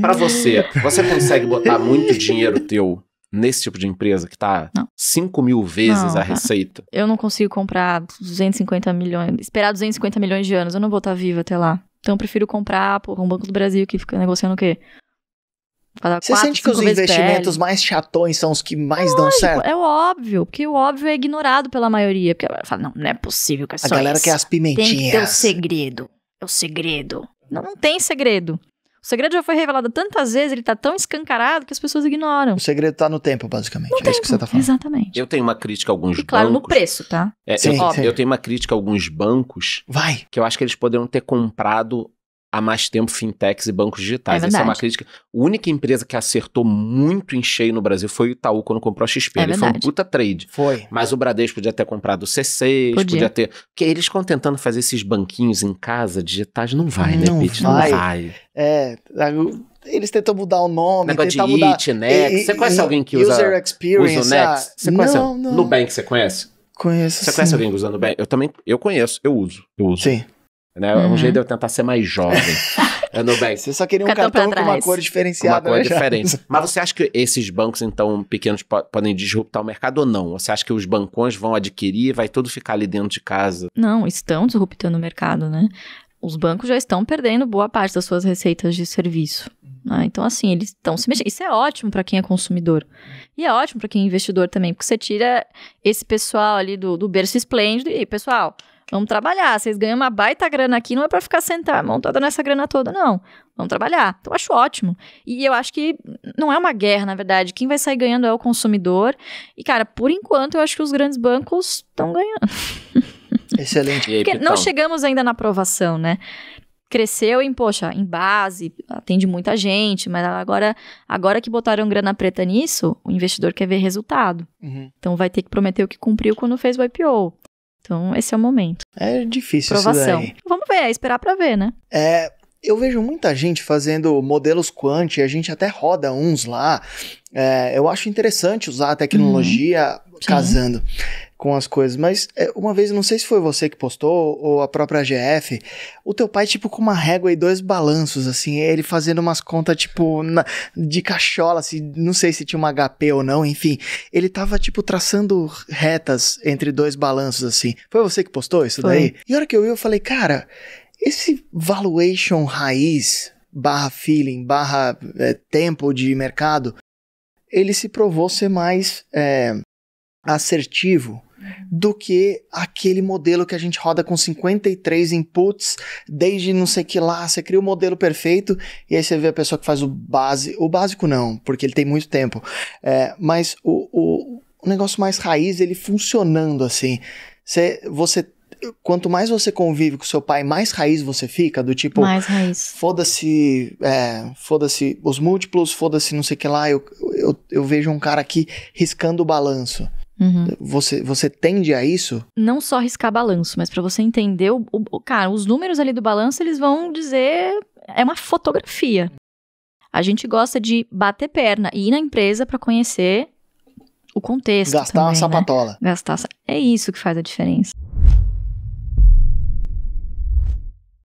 Para você, você consegue botar muito dinheiro teu nesse tipo de empresa que tá não. 5 mil vezes não, a tá. receita? Eu não consigo comprar 250 milhões, esperar 250 milhões de anos, eu não vou estar tá viva até lá. Então eu prefiro comprar, porra, um Banco do Brasil que fica negociando o quê? Quatro, Você sente que os investimentos mais chatões são os que mais Lógico, dão certo? É óbvio, porque o óbvio é ignorado pela maioria. Porque ela fala, não, não é possível que é A galera isso. quer as pimentinhas. Tem que ter o segredo. É o segredo. Não, não tem segredo. O segredo já foi revelado tantas vezes, ele tá tão escancarado que as pessoas ignoram. O segredo tá no tempo, basicamente. No é tempo. isso que você tá falando. Exatamente. Eu tenho uma crítica a alguns e, claro, bancos. Claro, no preço, tá? É, sim, eu, sim. eu tenho uma crítica a alguns bancos. Vai. Que eu acho que eles poderiam ter comprado há mais tempo fintechs e bancos digitais. É Essa é uma crítica. A única empresa que acertou muito em cheio no Brasil foi o Itaú quando comprou a XP. É Ele foi um puta trade. Foi. Mas o Bradesco podia ter comprado o C6, podia, podia ter. Porque eles estão tentando fazer esses banquinhos em casa digitais. Não vai, né, não né, Pete? Não vai. É. Eles tentam mudar o nome. Negócio de mudar... It, Next. E, você conhece e, alguém que usa, user experience, usa o Next? Ah, você conhece? Não, não. Nubank, você conhece? Conheço. Você sim. conhece alguém usando Nubank? Eu também. Eu conheço, eu uso. Eu uso. Sim. Né? Uhum. É um uhum. jeito de eu tentar ser mais jovem. é bem. Você só queria um cartão, cartão com uma cor diferenciada. uma né, cor né? diferente. Mas você acha que esses bancos, então, pequenos, podem disruptar o mercado ou não? Você acha que os bancões vão adquirir vai tudo ficar ali dentro de casa? Não, estão disruptando o mercado, né? Os bancos já estão perdendo boa parte das suas receitas de serviço. Né? Então, assim, eles estão se mexendo. Isso é ótimo para quem é consumidor. E é ótimo para quem é investidor também, porque você tira esse pessoal ali do, do berço esplêndido e, pessoal, Vamos trabalhar. Vocês ganham uma baita grana aqui, não é para ficar sentada, montada nessa grana toda, não. Vamos trabalhar. Então, eu acho ótimo. E eu acho que não é uma guerra, na verdade. Quem vai sair ganhando é o consumidor. E, cara, por enquanto, eu acho que os grandes bancos estão ganhando. Excelente. Porque não chegamos ainda na aprovação, né? cresceu em, poxa, em base, atende muita gente, mas agora, agora que botaram grana preta nisso, o investidor quer ver resultado. Uhum. Então vai ter que prometer o que cumpriu quando fez o IPO. Então, esse é o momento. É difícil Provação. isso daí. Vamos ver, é esperar para ver, né? É, eu vejo muita gente fazendo modelos quant, a gente até roda uns lá. É, eu acho interessante usar a tecnologia uhum casando com as coisas. Mas é, uma vez, não sei se foi você que postou ou a própria GF, o teu pai, tipo, com uma régua e dois balanços, assim, ele fazendo umas contas, tipo, na, de cachola, assim, não sei se tinha uma HP ou não, enfim. Ele tava, tipo, traçando retas entre dois balanços, assim. Foi você que postou isso foi. daí? E a hora que eu vi, eu falei, cara, esse valuation raiz barra feeling, barra é, tempo de mercado, ele se provou ser mais é, assertivo do que aquele modelo que a gente roda com 53 inputs, desde não sei que lá, você cria o modelo perfeito, e aí você vê a pessoa que faz o base, o básico não, porque ele tem muito tempo, é, mas o, o, o, negócio mais raiz, ele funcionando assim, você, você quanto mais você convive com seu pai, mais raiz você fica, do tipo. Mais raiz. Foda-se. É, foda-se os múltiplos, foda-se não sei que lá. Eu, eu, eu vejo um cara aqui riscando o balanço. Uhum. Você, você tende a isso? Não só riscar balanço, mas para você entender, o, o, cara, os números ali do balanço, eles vão dizer. É uma fotografia. A gente gosta de bater perna e ir na empresa para conhecer o contexto. Gastar também, uma né? sapatola. Né? Gastar. É isso que faz a diferença.